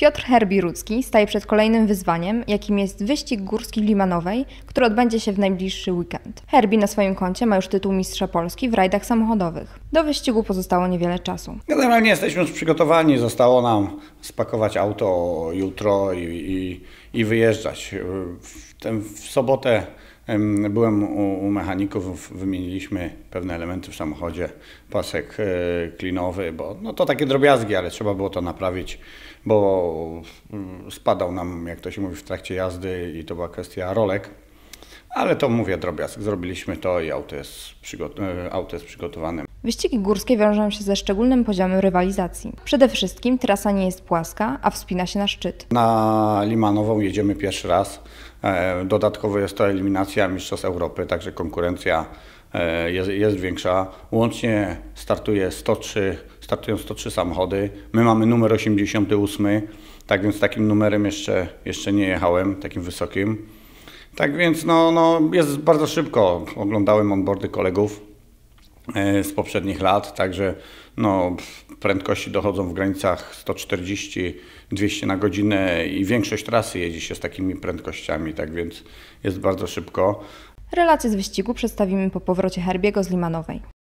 Piotr Herbirucki staje przed kolejnym wyzwaniem, jakim jest wyścig górski w Limanowej, który odbędzie się w najbliższy weekend. Herbi na swoim koncie ma już tytuł Mistrza Polski w rajdach samochodowych. Do wyścigu pozostało niewiele czasu. Generalnie jesteśmy już przygotowani. Zostało nam spakować auto jutro i, i, i wyjeżdżać. W, ten, w sobotę Byłem u, u mechaników, wymieniliśmy pewne elementy w samochodzie, pasek e, klinowy, bo no to takie drobiazgi, ale trzeba było to naprawić, bo mm, spadał nam, jak to się mówi, w trakcie jazdy i to była kwestia rolek. Ale to mówię drobiazg. Zrobiliśmy to i auto jest, przygot e, auto jest przygotowane. Wyścigi górskie wiążą się ze szczególnym poziomem rywalizacji. Przede wszystkim trasa nie jest płaska, a wspina się na szczyt. Na Limanową jedziemy pierwszy raz. E, dodatkowo jest to eliminacja Mistrzostw Europy, także konkurencja e, jest, jest większa. Łącznie startuje 103, startują 103 samochody. My mamy numer 88, tak więc takim numerem jeszcze, jeszcze nie jechałem, takim wysokim. Tak więc no, no, jest bardzo szybko. Oglądałem onboardy kolegów E, z poprzednich lat, także no, prędkości dochodzą w granicach 140-200 na godzinę i większość trasy jedzie się z takimi prędkościami, tak więc jest bardzo szybko. Relacje z wyścigu przedstawimy po powrocie Herbiego z Limanowej.